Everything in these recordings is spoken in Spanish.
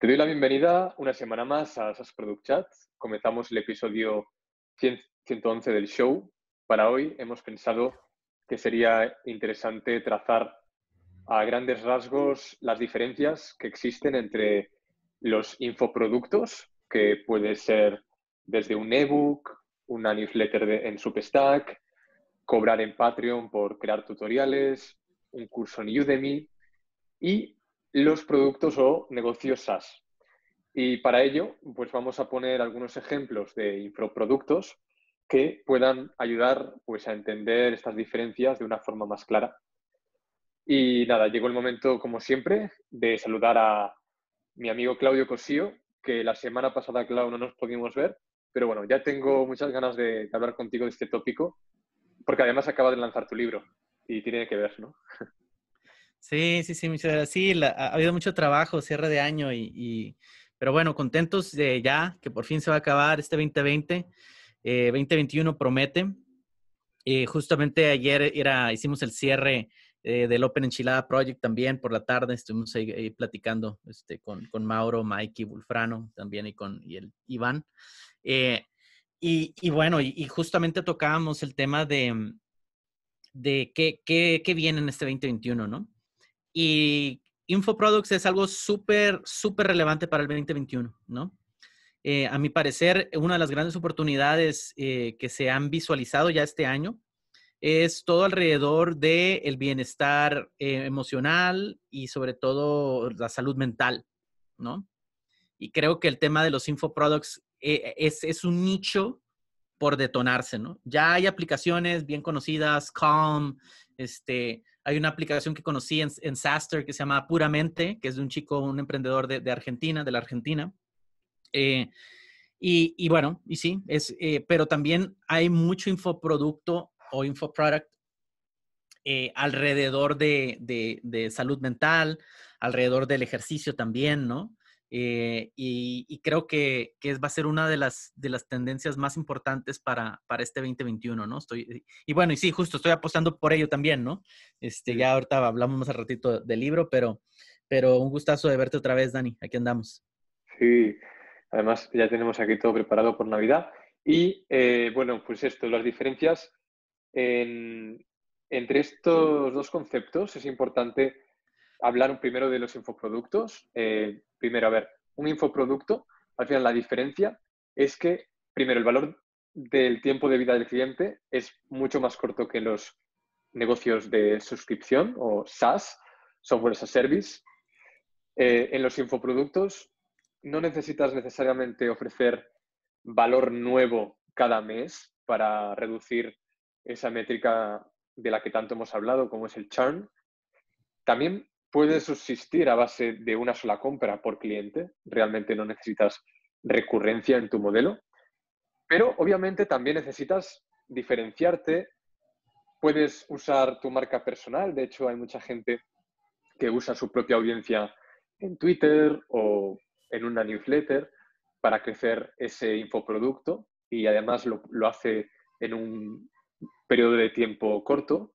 Te doy la bienvenida una semana más a SAS Product Chat. Comenzamos el episodio 111 del show. Para hoy hemos pensado que sería interesante trazar a grandes rasgos las diferencias que existen entre los infoproductos, que puede ser desde un ebook, una newsletter en Substack, cobrar en Patreon por crear tutoriales, un curso en Udemy y los productos o negocios SaaS. Y para ello, pues vamos a poner algunos ejemplos de infoproductos que puedan ayudar pues, a entender estas diferencias de una forma más clara. Y nada, llegó el momento, como siempre, de saludar a mi amigo Claudio Cosío, que la semana pasada, Clau, no nos pudimos ver, pero bueno, ya tengo muchas ganas de, hablar contigo de este tópico, porque además acaba de lanzar tu libro y tiene que ver, ¿no? Sí, sí, sí, Sí, ha habido mucho trabajo, cierre de año y, pero bueno, contentos de ya que por fin se va a acabar este 2020. 2021 eh, promete. Eh, justamente ayer era, hicimos el cierre eh, del Open Enchilada Project también por la tarde. Estuvimos ahí, platicando este, con, con, Mauro, Mikey, Bulfrano también y con el, Iván. Y, y, bueno, y, justamente tocábamos el tema de, de qué, qué, qué viene en este 2021, ¿no? Y Infoproducts es algo súper, súper relevante para el 2021, ¿no? Eh, a mi parecer, una de las grandes oportunidades eh, que se han visualizado ya este año es todo alrededor del el bienestar eh, emocional y sobre todo la salud mental, ¿no? Y creo que el tema de los infoproducts es, es, un nicho por detonarse, ¿no? Ya hay aplicaciones bien conocidas, Calm, este, hay una aplicación que conocí en, en Saster que se llama Puramente, que es de un chico, un emprendedor de, Argentina, de la Argentina. Eh, y, bueno, y sí, es, eh, pero también hay mucho infoproducto o infoproduct eh, alrededor de, salud mental, alrededor del ejercicio también, ¿no? Eh, y, creo que, va a ser una de las, de las tendencias más importantes para, para este 2021, ¿no? Estoy, eh, y bueno, y sí, justo estoy apostando por ello también, ¿no? Este, ya ahorita hablamos más al ratito del libro, pero, pero un gustazo de verte otra vez, Dani. Aquí andamos. Sí, además ya tenemos aquí todo preparado por Navidad. Y eh, bueno, pues esto, las diferencias entre estos dos conceptos es importante hablar primero de los infoproductos. Eh, primero, a ver, un infoproducto, al final la diferencia es que, primero, el valor del tiempo de vida del cliente es mucho más corto que los negocios de suscripción o SaaS, Software as a Service. Eh, en los infoproductos no necesitas necesariamente ofrecer valor nuevo cada mes para reducir esa métrica de la que tanto hemos hablado, como es el churn. También Puedes subsistir a base de una sola compra por cliente, realmente no necesitas recurrencia en tu modelo, pero obviamente también necesitas diferenciarte, puedes usar tu marca personal, de hecho hay mucha gente que usa su propia audiencia en Twitter o en una newsletter para crecer ese infoproducto y además lo, lo hace en un periodo de tiempo corto,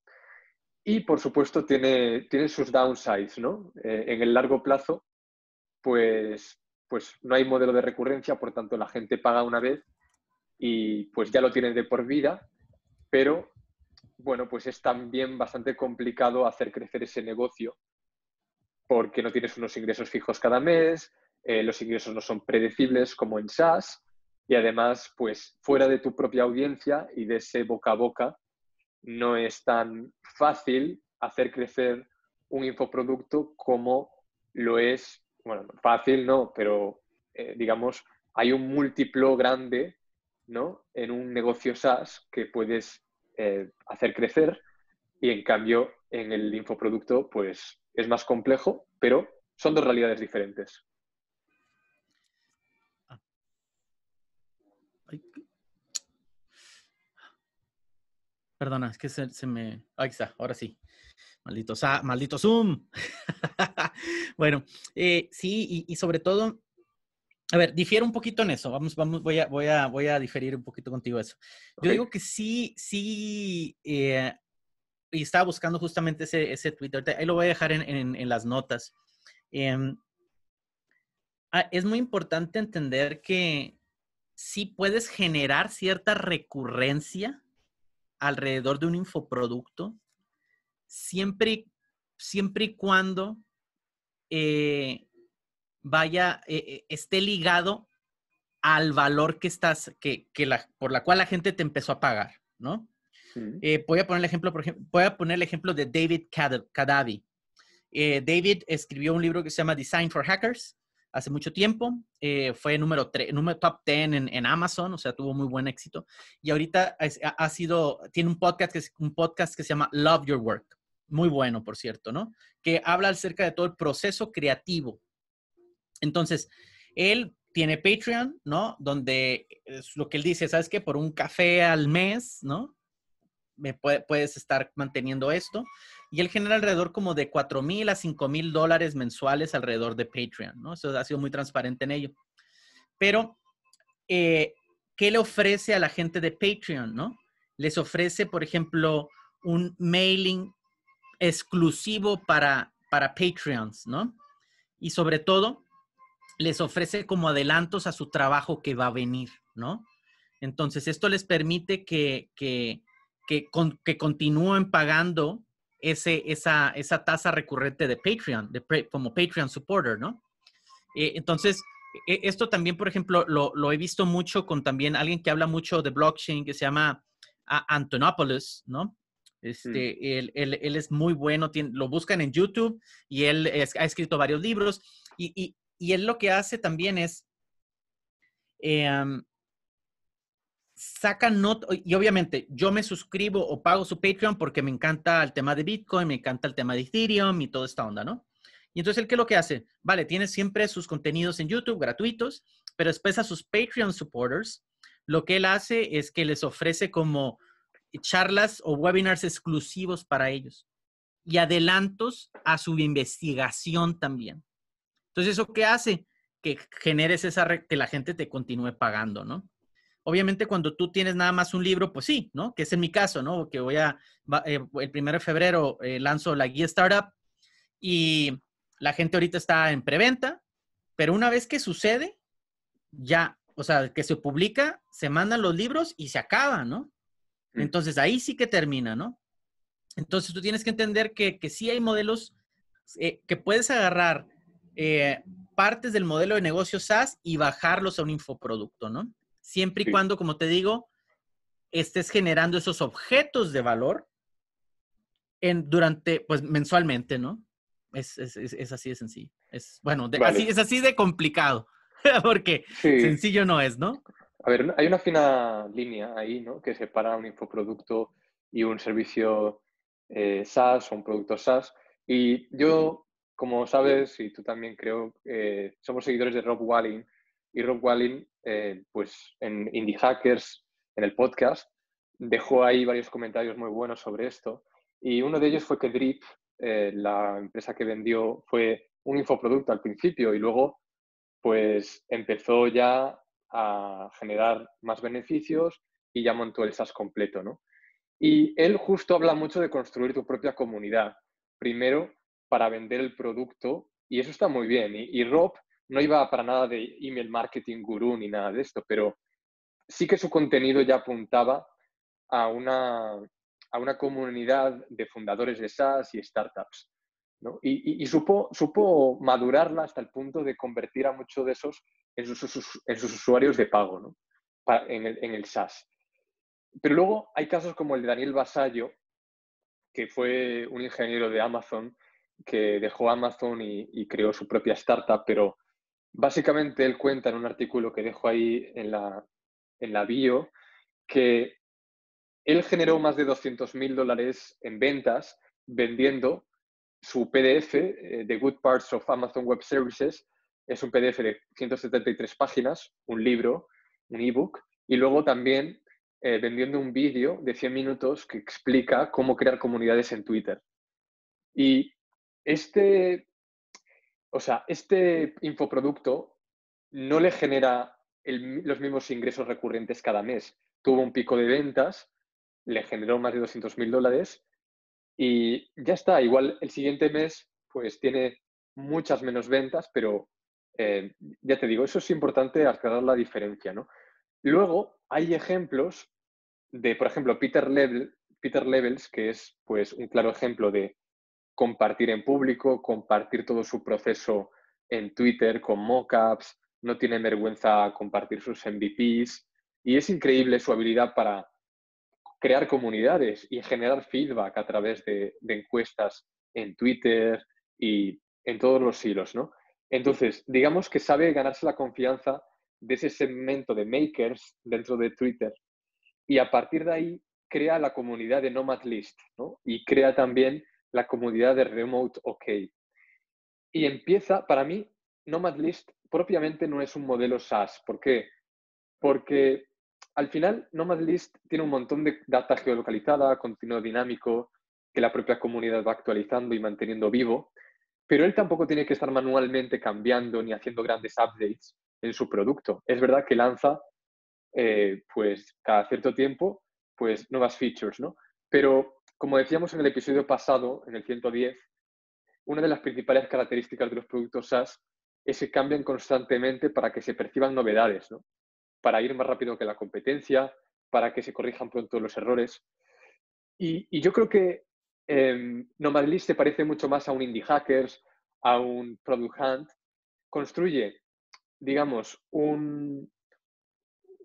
y por supuesto tiene, tiene sus downsides, ¿no? Eh, en el largo plazo, pues, pues no hay modelo de recurrencia, por tanto la gente paga una vez y pues ya lo tiene de por vida, pero bueno, pues es también bastante complicado hacer crecer ese negocio porque no tienes unos ingresos fijos cada mes, eh, los ingresos no son predecibles como en SaaS y además, pues fuera de tu propia audiencia y de ese boca a boca no es tan fácil hacer crecer un infoproducto como lo es, bueno, fácil no, pero eh, digamos, hay un múltiplo grande ¿no? en un negocio SaaS que puedes eh, hacer crecer y en cambio en el infoproducto pues es más complejo, pero son dos realidades diferentes. Ah. Perdona, es que se, me... Ahí está, ahora sí. Maldito, maldito Zoom. bueno, eh, sí, y, sobre todo, a ver, difiero un poquito en eso. Vamos, vamos, voy a, voy a, voy a diferir un poquito contigo eso. Yo digo que sí, sí, eh, y estaba buscando justamente ese, ese Twitter, ahí lo voy a dejar en, las notas. Em, ah, es muy importante entender que sí puedes generar cierta recurrencia alrededor de un infoproducto, siempre, siempre y cuando eh, vaya, eh, eh, esté ligado al valor que estás, que, por la cual la gente te empezó a pagar, ¿no? voy a poner el ejemplo, por voy poner ejemplo de David Cadavi. David escribió un libro que se llama Design for Hackers hace mucho tiempo. Eh, fue número, 3, número top 10 en, Amazon, o sea, tuvo muy buen éxito. Y ahorita ha, sido, tiene un podcast, que un podcast que se llama Love Your Work. Muy bueno, por cierto, ¿no? Que habla acerca de todo el proceso creativo. Entonces, él tiene Patreon, ¿no? Donde lo que él dice, ¿sabes qué? Por un café al mes, ¿no? Me puedes estar manteniendo esto y él genera alrededor como de 4 mil a 5 mil dólares mensuales alrededor de Patreon, ¿no? Eso ha sido muy transparente en ello. Pero, eh, ¿qué le ofrece a la gente de Patreon, no? Les ofrece, por ejemplo, un mailing exclusivo para, para Patreons, ¿no? Y sobre todo, les ofrece como adelantos a su trabajo que va a venir, ¿no? Entonces, esto les permite que, que, que continúen pagando ese, esa, esa tasa recurrente de Patreon, de, como Patreon supporter, ¿no? Eh, entonces, e, esto también, por ejemplo, lo, he visto mucho con también alguien que habla mucho de blockchain que se llama ah, Antonopoulos, ¿no? Mm. Este, él, es muy bueno, lo buscan en YouTube y él ha escrito varios libros y, él lo que hace también es, em, saca notas, y obviamente yo me suscribo o pago su Patreon porque me encanta el tema de Bitcoin, me encanta el tema de Ethereum y toda esta onda, ¿no? Y entonces él qué es lo que hace? Vale, tiene siempre sus contenidos en YouTube gratuitos, pero después a sus Patreon supporters lo que él hace es que les ofrece como charlas o webinars exclusivos para ellos y adelantos a su investigación también. Entonces, ¿eso qué hace? Que generes esa, que la gente te continúe pagando, ¿no? Obviamente cuando tú tienes nada más un libro, pues sí, ¿no? Que es en mi caso, ¿no? Que voy a, eh, el primero de febrero eh, lanzo la guía startup y la gente ahorita está en preventa, pero una vez que sucede, ya, o sea, que se publica, se mandan los libros y se acaba, ¿no? Mm. Entonces ahí sí que termina, ¿no? Entonces tú tienes que entender que, que sí hay modelos eh, que puedes agarrar partes del modelo de negocio SaaS y bajarlos a un infoproducto, ¿no? siempre y cuando, como te digo, estés generando esos objetos de valor en, durante, pues mensualmente, ¿no? Es, es, es, así de sencillo. Es, bueno, es así de complicado, porque sencillo no es, ¿no? A ver, hay una fina línea ahí, ¿no? Que separa un infoproducto y un servicio eh, SaaS o un producto SaaS. Y yo, como sabes, y tú también creo, eh, somos seguidores de Rob Walling y Rob Wallin, eh, pues en Indie Hackers, en el podcast, dejó ahí varios comentarios muy buenos sobre esto. Y uno de ellos fue que Drip, eh, la empresa que vendió, fue un infoproducto al principio y luego pues empezó ya a generar más beneficios y ya montó el SaaS completo, ¿no? Y él justo habla mucho de construir tu propia comunidad, primero para vender el producto, y eso está muy bien. y Rob no iba para nada de email marketing gurú ni nada de esto, pero sí que su contenido ya apuntaba a una, a una comunidad de fundadores de SaaS y startups. Y, supo, supo madurarla hasta el punto de convertir a muchos de esos en sus, usuarios de pago ¿no? en, el, en el SaaS. Pero luego hay casos como el de Daniel Basallo, que fue un ingeniero de Amazon que dejó Amazon y creó su propia startup, pero Básicamente él cuenta en un artículo que dejo ahí en la, bio que él generó más de 200 mil dólares en ventas vendiendo su PDF eh, de Good Parts of Amazon Web Services. Es un PDF de 173 páginas, un libro, un ebook, y luego también eh, vendiendo un vídeo de 100 minutos que explica cómo crear comunidades en Twitter. Y este o sea, este infoproducto no le genera los mismos ingresos recurrentes cada mes. Tuvo un pico de ventas, le generó más de 200 mil dólares y ya está. Igual el siguiente mes, pues tiene muchas menos ventas, pero eh, ya te digo, eso es importante aclarar la diferencia, ¿no? Luego hay ejemplos de, por ejemplo, Peter, Peter Levels, que es pues un claro ejemplo de compartir en público, compartir todo su proceso en Twitter con mockups, no tiene vergüenza compartir sus MVPs y es increíble su habilidad para crear comunidades y generar feedback a través de, encuestas en Twitter y en todos los hilos, Entonces, digamos que sabe ganarse la confianza de ese segmento de makers dentro de Twitter y a partir de ahí crea la comunidad de Nomad List y crea también la comodidad de Remote OK. Y empieza, para mí, nomadlist List propiamente no es un modelo SaaS. ¿Por qué? Porque al final nomadlist List tiene un montón de data geolocalizada, continuo dinámico, que la propia comunidad va actualizando y manteniendo vivo, pero él tampoco tiene que estar manualmente cambiando ni haciendo grandes updates en su producto. Es verdad que lanza, eh, pues, cada cierto tiempo, pues, nuevas features, ¿no? Pero como decíamos en el episodio pasado, en el 110, una de las principales características de los productos SaaS es que cambian constantemente para que se perciban novedades, para ir más rápido que la competencia, para que se corrijan pronto los errores. Y, yo creo que eh, Nomadlist se parece mucho más a un indie hackers, a un product hunt. Construye, digamos, un,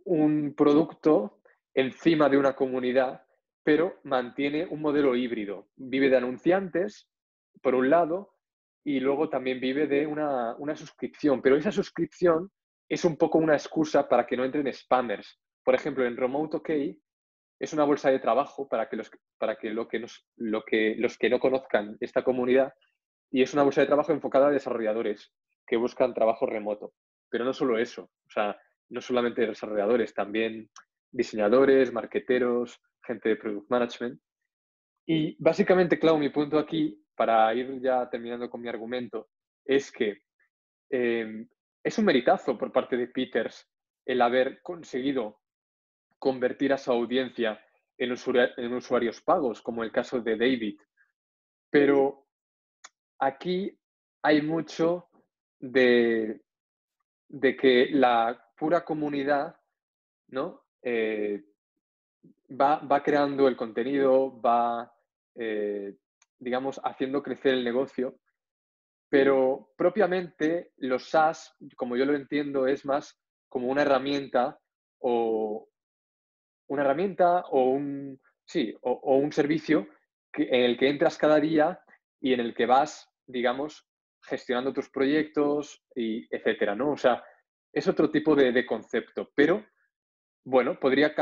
un producto encima de una comunidad pero mantiene un modelo híbrido. Vive de anunciantes, por un lado, y luego también vive de una, suscripción, pero esa suscripción es un poco una excusa para que no entren spammers. Por ejemplo, en Remote OK es una bolsa de trabajo para que los, para que lo que, los que no conozcan esta comunidad y es una bolsa de trabajo enfocada a desarrolladores que buscan trabajo remoto. Pero no solo eso, o sea, no solamente desarrolladores, también diseñadores, marqueteros, gente de Product Management. Y básicamente, Clau, mi punto aquí, para ir ya terminando con mi argumento, es que em, es un meritazo por parte de Peters el haber conseguido convertir a su audiencia en, usuarios pagos, como el caso de David. Pero aquí hay mucho de, de que la pura comunidad ¿no? Eh, va, creando el contenido, va, eh, digamos, haciendo crecer el negocio, pero propiamente los SaaS, como yo lo entiendo, es más como una herramienta o una herramienta o un, sí, o, un servicio en el que entras cada día y en el que vas, digamos, gestionando tus proyectos y etcétera, ¿no? O sea, es otro tipo de, concepto, pero bueno, podría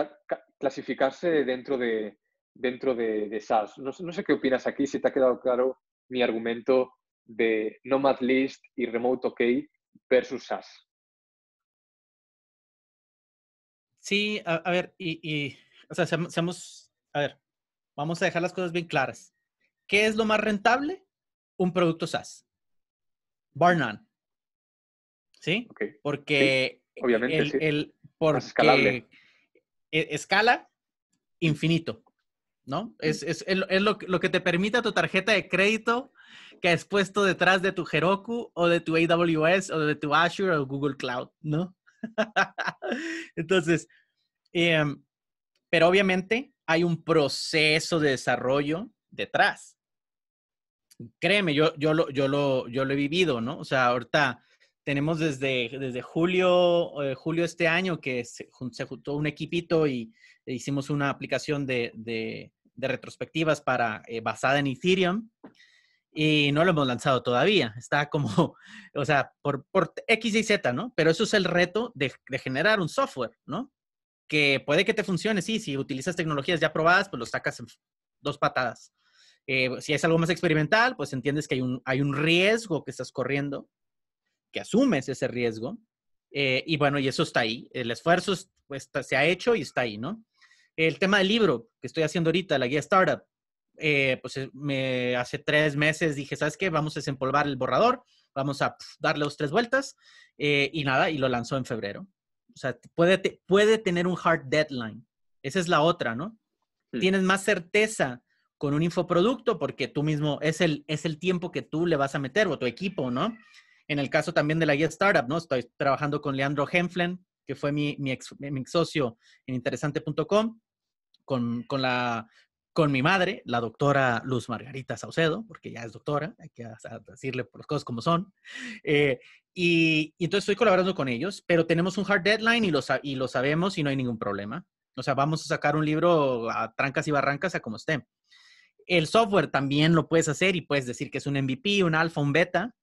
clasificarse dentro de, dentro de, de SaaS. No, no, sé qué opinas aquí, si te ha quedado claro mi argumento de Nomad List y Remote OK versus SaaS. Sí, a, ver, y, o sea, seamos, a ver, vamos a dejar las cosas bien claras. ¿Qué es lo más rentable? Un producto SaaS. Bar ¿Sí? Porque... obviamente, el, escalable e-, escala infinito, ¿no? Es, lo, que te permite tu tarjeta de crédito que has puesto detrás de tu Heroku o de tu AWS o de tu Azure o Google Cloud, ¿no? Entonces, em, pero obviamente hay un proceso de desarrollo detrás. Créeme, yo, yo, lo, yo, lo, yo lo he vivido, ¿no? O sea, ahorita tenemos desde, desde julio, de eh, julio este año que se, juntó un equipito y hicimos una aplicación de, de, retrospectivas para, eh, basada en Ethereum y no lo hemos lanzado todavía. Está como, o sea, por, por X y Z, ¿no? Pero eso es el reto de, de, generar un software, ¿no? Que puede que te funcione, sí, si utilizas tecnologías ya probadas, pues lo sacas en dos patadas. Eh, si es algo más experimental, pues entiendes que hay un, hay un riesgo que estás corriendo que asumes ese riesgo. Eh, y bueno, y eso está ahí. El esfuerzo pues, se ha hecho y está ahí, ¿no? El tema del libro que estoy haciendo ahorita, la guía startup, eh, pues eh, me, hace tres meses dije, ¿sabes qué? Vamos a desempolvar el borrador, vamos a darle dos, tres vueltas y nada, y lo lanzó en febrero. O sea, puede, puede tener un hard deadline. Esa es la otra, ¿no? Hmm. Tienes más certeza con un infoproducto porque tú mismo es el, es el tiempo que tú le vas a meter o tu equipo, ¿no? En el caso también de la guía startup, ¿no? Estoy trabajando con Leandro Henflen, que fue mi, ex, socio en interesante.com, con, con, la, con mi madre, la doctora Luz Margarita Saucedo, porque ya es doctora, hay que decirle por las cosas como son. Eh, y, entonces estoy colaborando con ellos, pero tenemos un hard deadline y lo, y lo sabemos y no hay ningún problema. O sea, vamos a sacar un libro a trancas y barrancas a como esté. El software también lo puedes hacer y puedes decir que es un MVP, un alfa, un beta,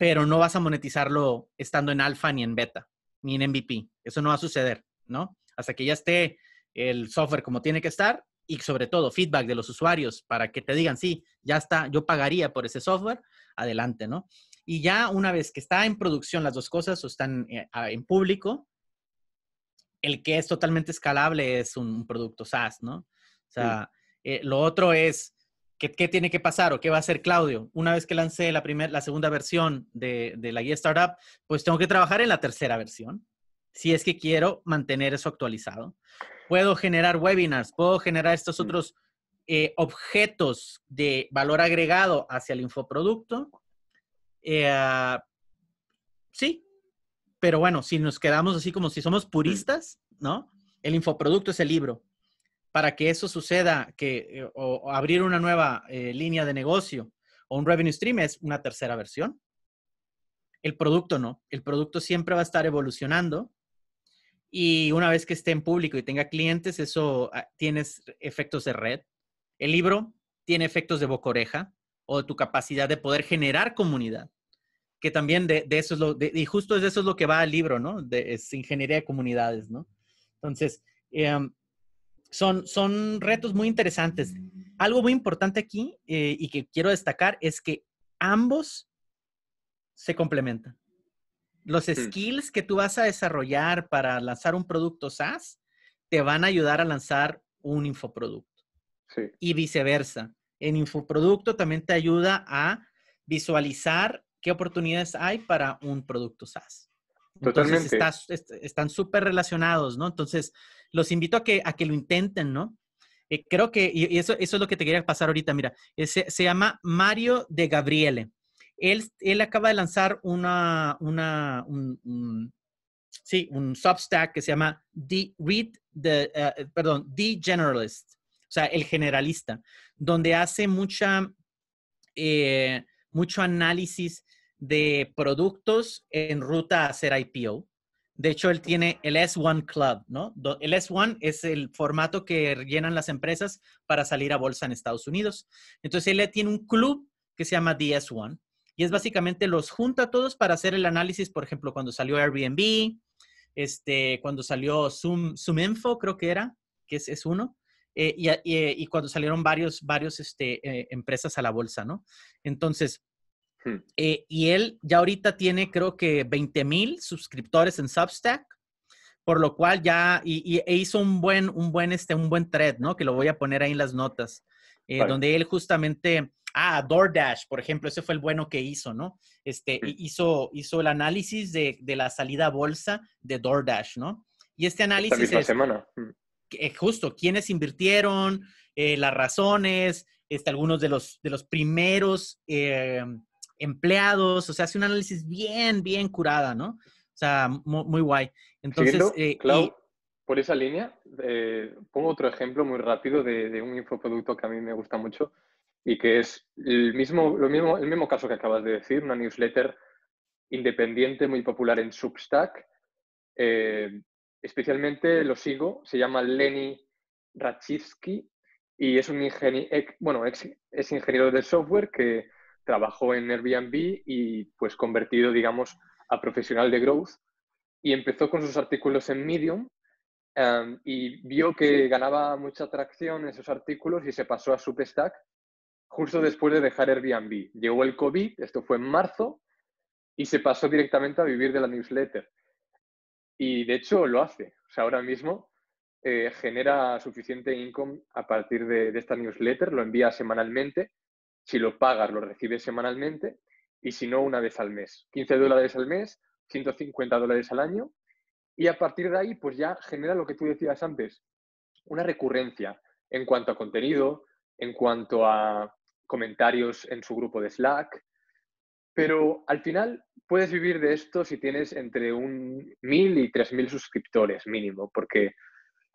pero no vas a monetizarlo estando en alfa ni en beta, ni en MVP. Eso no va a suceder, ¿no? Hasta que ya esté el software como tiene que estar y sobre todo feedback de los usuarios para que te digan, sí, ya está, yo pagaría por ese software, adelante, ¿no? Y ya una vez que está en producción las dos cosas o están eh, en público, el que es totalmente escalable es un producto SaaS, ¿no? O sea, eh, lo otro es ¿Qué, tiene que pasar o qué va a hacer Claudio? Una vez que lancé la, primera, la segunda versión de, la guía e Startup, pues tengo que trabajar en la tercera versión, si es que quiero mantener eso actualizado. Puedo generar webinars, puedo generar estos mm. otros eh, objetos de valor agregado hacia el infoproducto. Eh, sí, pero bueno, si nos quedamos así como si somos mm. puristas, ¿no? El infoproducto es el libro, para que eso suceda, que, eh, o, abrir una nueva eh, línea de negocio o un revenue stream es una tercera versión. El producto no, el producto siempre va a estar evolucionando y una vez que esté en público y tenga clientes, eso ah, tienes efectos de red. El libro tiene efectos de boca oreja o de tu capacidad de poder generar comunidad, que también de, eso es lo, justo eso es lo que va al libro, ¿no? De, es ingeniería de comunidades, ¿no? Entonces, em, son, son retos muy interesantes. Algo muy importante aquí eh, y que quiero destacar es que ambos se complementan. Los skills que tú vas a desarrollar para lanzar un producto SaaS te van a ayudar a lanzar un infoproducto. Sí. Y viceversa. En infoproducto también te ayuda a visualizar qué oportunidades hay para un producto SaaS. Entonces, están súper relacionados, ¿no? Entonces, los invito a que, a que lo intenten, ¿no? Eh, creo que, y eso, eso es lo que te quería pasar ahorita, mira, se, se llama Mario de Gabriele. Él, acaba de lanzar una, una un, sí, un Substack que se llama The Read the, eh, eh, perdón, The Generalist, o sea, el generalista, donde hace mucha, mucho análisis de productos en ruta a hacer IPO. De hecho, él tiene el S1 Club, ¿no? El S1 es el formato que llenan las empresas para salir a bolsa en Estados Unidos. Entonces, él tiene un club que se llama DS1 y es básicamente los junta a todos para hacer el análisis, por ejemplo, cuando salió Airbnb, este, cuando salió Zoom, Info, creo que era, que es, uno. Eh, eh, y, cuando salieron varios, varios este, eh, empresas a la bolsa, ¿no? Entonces, Hmm. Eh, y él ya ahorita tiene creo que 20 mil suscriptores en Substack, por lo cual ya y, e hizo un buen, un buen, este, un buen thread, ¿no? Que lo voy a poner ahí en las notas, eh, donde él justamente, ah, DoorDash, por ejemplo, ese fue el bueno que hizo, ¿no? Este, hmm. hizo, hizo el análisis de, la salida bolsa de DoorDash, ¿no? Y este análisis... Esta misma semana. Hmm. Eh, justo, quiénes invirtieron, las razones, este, algunos de los, de los primeros empleados, o sea, hace un análisis bien, bien curada, ¿no? O sea, muy, guay. Entonces, eh, por esa línea, eh, pongo otro ejemplo muy rápido de, un infoproducto que a mí me gusta mucho y que es el mismo, lo mismo, el mismo caso que acabas de decir, una newsletter independiente muy popular en Substack. Eh, especialmente lo sigo, se llama Lenny Rachitsky y es un ingeniero, bueno, es ingeniero de software que trabajó en Airbnb y pues convertido, digamos, a profesional de growth y empezó con sus artículos en Medium em, y vio que ganaba mucha atracción esos artículos y se pasó a Substack justo después de dejar Airbnb. Llegó el COVID, esto fue en marzo, y se pasó directamente a vivir de la newsletter. Y de hecho lo hace. O sea, ahora mismo eh, genera suficiente income a partir de, esta newsletter, lo envía semanalmente si lo pagas, lo recibes semanalmente y si no, una vez al mes. 15 dólares al mes, 150 dólares al año y a partir de ahí, pues ya genera lo que tú decías antes, una recurrencia en cuanto a contenido, en cuanto a comentarios en su grupo de Slack, pero al final puedes vivir de esto si tienes entre un mil y tres mil suscriptores mínimo, porque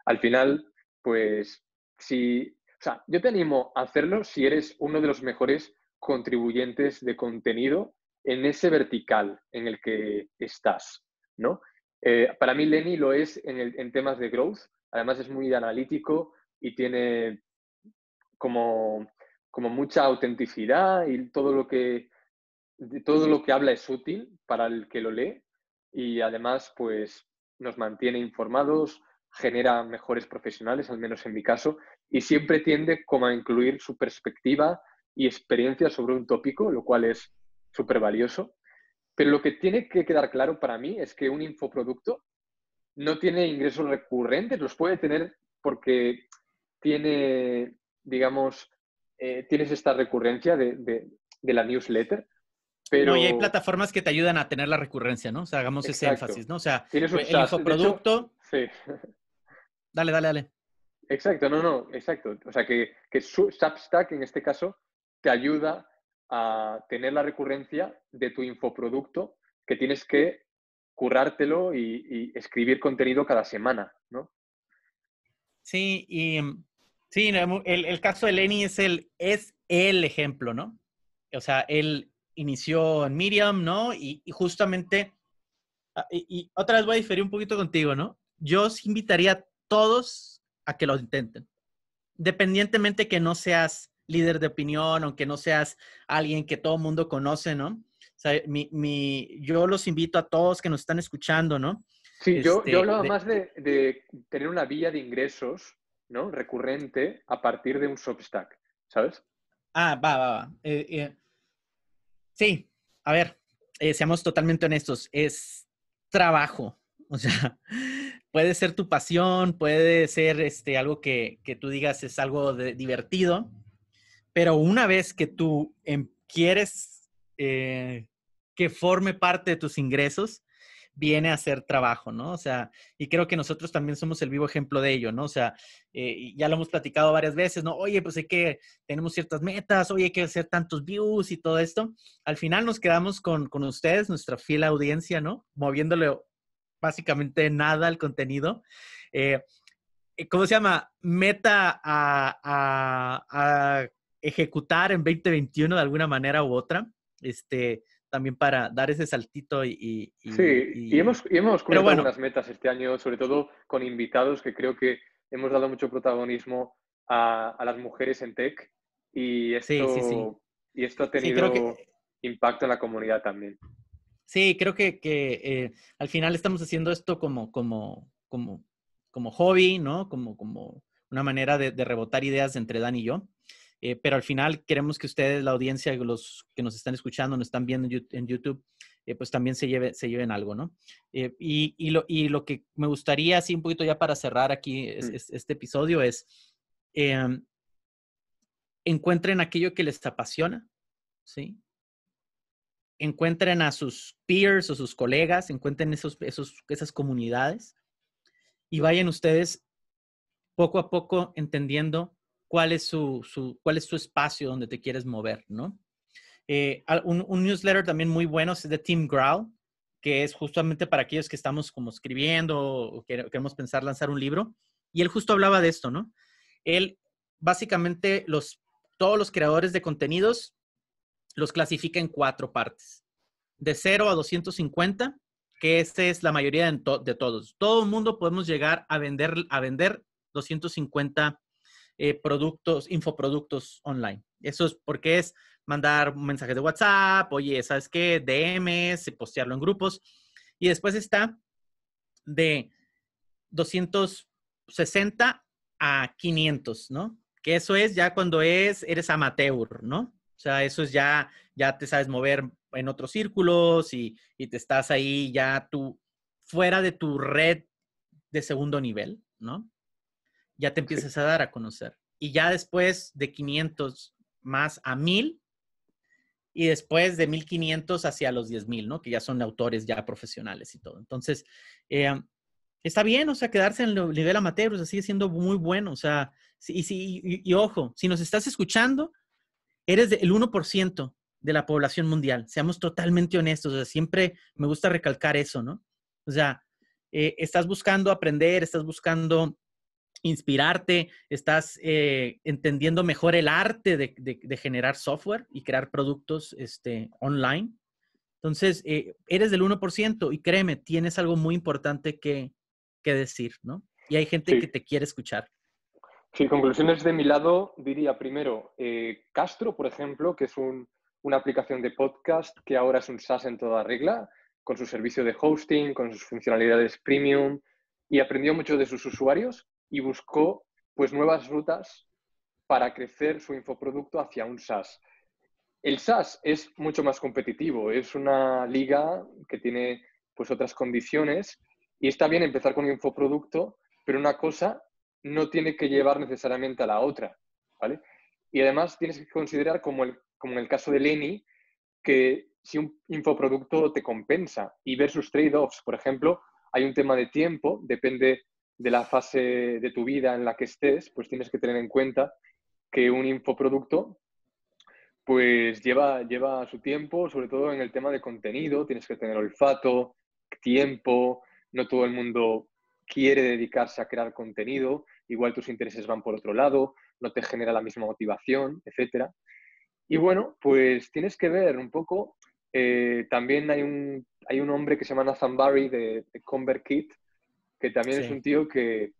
al final, pues si o sea, yo te animo a hacerlo si eres uno de los mejores contribuyentes de contenido en ese vertical en el que estás, ¿no? Eh, para mí Lenny lo es en, temas de growth, además es muy analítico y tiene como, como mucha autenticidad y todo lo, que, todo lo que habla es útil para el que lo lee y además pues nos mantiene informados, genera mejores profesionales, al menos en mi caso, y siempre tiende como a incluir su perspectiva y experiencia sobre un tópico, lo cual es súper valioso. Pero lo que tiene que quedar claro para mí es que un infoproducto no tiene ingresos recurrentes, los puede tener porque tiene, digamos, eh, tienes esta recurrencia de, de, la newsletter, pero... No, y hay plataformas que te ayudan a tener la recurrencia, ¿no? O sea, hagamos ese énfasis, ¿no? O sea, el infoproducto... sí. Dale, dale, dale. Exacto, no, no, exacto. O sea, que, que Substack en este caso te ayuda a tener la recurrencia de tu infoproducto que tienes que currártelo y, escribir contenido cada semana, ¿no? Sí, y sí, el, el, caso de Lenny es el, es el ejemplo, ¿no? O sea, él inició en Miriam, ¿no? Y, justamente, ah, y, y otra vez voy a diferir un poquito contigo, ¿no? Yo os invitaría a todos a que lo intenten. Dependientemente que no seas líder de opinión o que no seas alguien que todo el mundo conoce, ¿no? O yo los invito a todos que nos están escuchando, ¿no? Sí, yo, este, yo hablaba más de, tener una vía de ingresos, ¿no? Recurrente a partir de un stack, ¿sabes? Ah, va, va, va. Eh, eh, sí, a ver, eh, seamos totalmente honestos, es trabajo. O sea, puede ser tu pasión, puede ser este, algo que, tú digas es algo divertido, pero una vez que tú em, quieres eh, que forme parte de tus ingresos, viene a ser trabajo, ¿no? O sea, y creo que nosotros también somos el vivo ejemplo de ello, ¿no? O sea, eh, ya lo hemos platicado varias veces, ¿no? Oye, pues hay que, tenemos ciertas metas, oye, hay que hacer tantos views y todo esto. Al final nos quedamos con, con ustedes, nuestra fiel audiencia, ¿no? Moviéndole básicamente nada al contenido. Eh, eh, ¿Cómo se llama? Meta a, a, ejecutar en 2021 de alguna manera u otra. Este, también para dar ese saltito y... sí, y, hemos, y hemos cumplido bueno, metas este año, sobre todo con invitados que creo que hemos dado mucho protagonismo a, a las mujeres en tech y esto, Y esto ha tenido impacto en la comunidad también. Sí, creo que, eh, al final estamos haciendo esto como, como, hobby, ¿no? Como, como una manera de, rebotar ideas entre Dan y yo. Eh, pero al final queremos que ustedes, la audiencia, los que nos están escuchando, nos están viendo en YouTube, eh, pues también se, lleven algo, ¿no? y, lo, que me gustaría, así un poquito ya para cerrar aquí mm. este episodio, es em, encuentren aquello que les apasiona, ¿sí? encuentren a sus peers o sus colegas, encuentren esos, esas comunidades y vayan ustedes poco a poco entendiendo cuál es su, cuál es su espacio donde te quieres mover, ¿no? Eh, un, newsletter también muy bueno es de Team Grow, que es justamente para aquellos que estamos como escribiendo o queremos pensar lanzar un libro. Y él justo hablaba de esto, ¿no? Él, básicamente, los, todos los creadores de contenidos los clasifica en cuatro partes. De 0 a 250, que esta es la mayoría de, todos. Todo el mundo podemos llegar a vender, a vender 250 eh, productos, infoproductos online. Eso es porque es mandar mensajes de WhatsApp, oye, ¿sabes qué? DMs, postearlo en grupos. Y después está de 260 a 500, ¿no? Que eso es ya cuando es, eres amateur, ¿no? O sea, eso es ya, ya te sabes mover en otros círculos y, y te estás ahí ya tú fuera de tu red de segundo nivel, ¿no? Ya te empiezas a dar a conocer. Y ya después de 500 más a 1000 y después de 1500 hacia los 10,000, ¿no? Que ya son autores ya profesionales y todo. Entonces, eh, está bien, o sea, quedarse en el nivel amateur, o sea, sigue siendo muy bueno, o sea, y, y ojo, si nos estás escuchando, eres el 1% de la población mundial, seamos totalmente honestos, sea, siempre me gusta recalcar eso, ¿no? O sea, eh, estás buscando aprender, estás buscando inspirarte, estás eh, entendiendo mejor el arte de, generar software y crear productos este, online. Entonces, eh, eres del 1% y créeme, tienes algo muy importante que, que decir, ¿no? Y hay gente que te quiere escuchar. Sí, conclusiones de mi lado diría primero eh, Castro, por ejemplo, que es una aplicación de podcast que ahora es un SaaS en toda regla, con su servicio de hosting, con sus funcionalidades premium y aprendió mucho de sus usuarios y buscó pues nuevas rutas para crecer su infoproducto hacia un SaaS. El SaaS es mucho más competitivo, es una liga que tiene pues otras condiciones y está bien empezar con infoproducto, pero una cosa no tiene que llevar necesariamente a la otra, ¿vale? Y además tienes que considerar, como, el, en el caso de Lenny, que si un infoproducto te compensa y ver sus trade-offs, por ejemplo, hay un tema de tiempo, depende de la fase de tu vida en la que estés, pues tienes que tener en cuenta que un infoproducto pues lleva, lleva su tiempo, sobre todo en el tema de contenido, tienes que tener olfato, tiempo, no todo el mundo quiere dedicarse a crear contenido, igual tus intereses van por otro lado, no te genera la misma motivación, etc. Y bueno, pues tienes que ver un poco, eh, también hay un, hay un hombre que se llama Nathan Barry de, ConvertKit, que también es un tío que,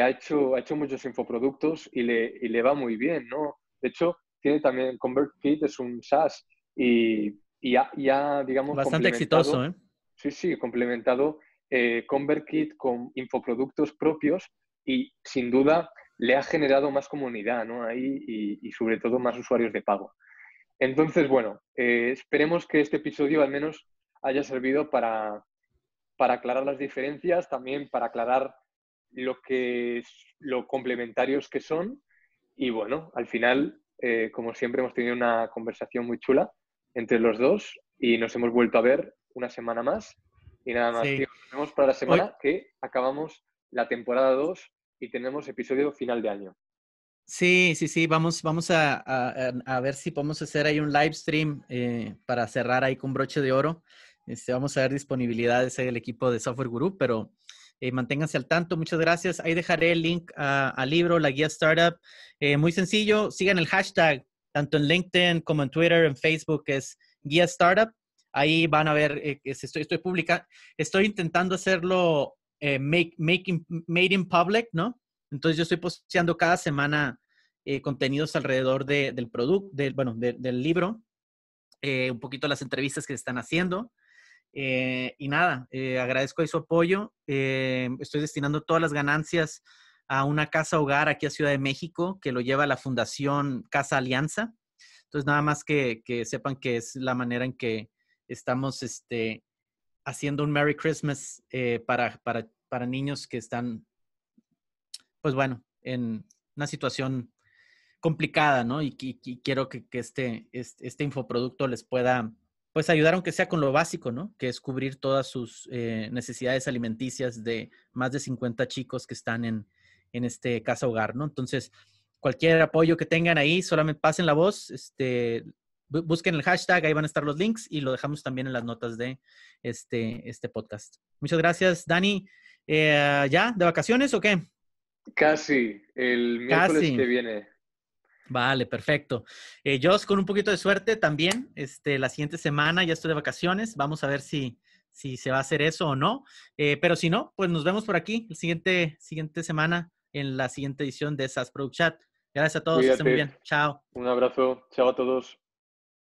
ha, hecho, ha hecho muchos infoproductos y le, le va muy bien, ¿no? De hecho, tiene también ConvertKit, es un SaaS y, y digamos, bastante exitoso, ¿eh? Sí, sí, complementado eh, ConvertKit con infoproductos propios y sin duda le ha generado más comunidad ¿no? ahí y, sobre todo más usuarios de pago. Entonces, bueno, eh, esperemos que este episodio al menos haya servido para, aclarar las diferencias, también para aclarar lo, que, lo complementarios que son. Y bueno, al final, eh, como siempre, hemos tenido una conversación muy chula entre los dos y nos hemos vuelto a ver una semana más. Y nada más, nos vemos para la semana que acabamos la temporada 2 y tenemos episodio final de año. Sí, sí, sí, vamos, vamos a, ver si podemos hacer ahí un live stream eh, para cerrar ahí con broche de oro. Este, vamos a ver disponibilidades del equipo de Software Guru, pero eh, manténganse al tanto. Muchas gracias. Ahí dejaré el link al libro, la guía startup. Eh, muy sencillo, sigan el hashtag tanto en LinkedIn como en Twitter, en Facebook, es guía startup. Ahí van a ver, estoy, estoy estoy intentando hacerlo eh, make, made in public, ¿no? Entonces yo estoy posteando cada semana eh, contenidos alrededor de, del producto, del, bueno, del libro, eh, un poquito las entrevistas que se están haciendo. y nada, agradezco su apoyo. estoy destinando todas las ganancias a una casa hogar aquí a Ciudad de México que lo lleva la Fundación Casa Alianza. Entonces, nada más que, que sepan que es la manera en que estamos este, haciendo un Merry Christmas eh, para, para, niños que están, pues bueno, en una situación complicada, ¿no? Y, quiero que, este, este, infoproducto les pueda, pues ayudar aunque sea con lo básico, ¿no? Que es cubrir todas sus eh, necesidades alimenticias de más de 50 chicos que están en, en este casa hogar, ¿no? Entonces, cualquier apoyo que tengan ahí, solamente pasen la voz, este, busquen el hashtag, ahí van a estar los links y lo dejamos también en las notas de este, este podcast. Muchas gracias, Dani. Eh, ¿Ya? ¿De vacaciones o qué? Casi, el miércoles que viene. Vale, perfecto. Eh, yo con un poquito de suerte también, este, la siguiente semana ya estoy de vacaciones, vamos a ver si, si se va a hacer eso o no, eh, pero si no, pues nos vemos por aquí el siguiente, siguiente semana en la siguiente edición de SAS Product Chat. Gracias a todos, estén muy bien. Chao. Un abrazo, chao a todos.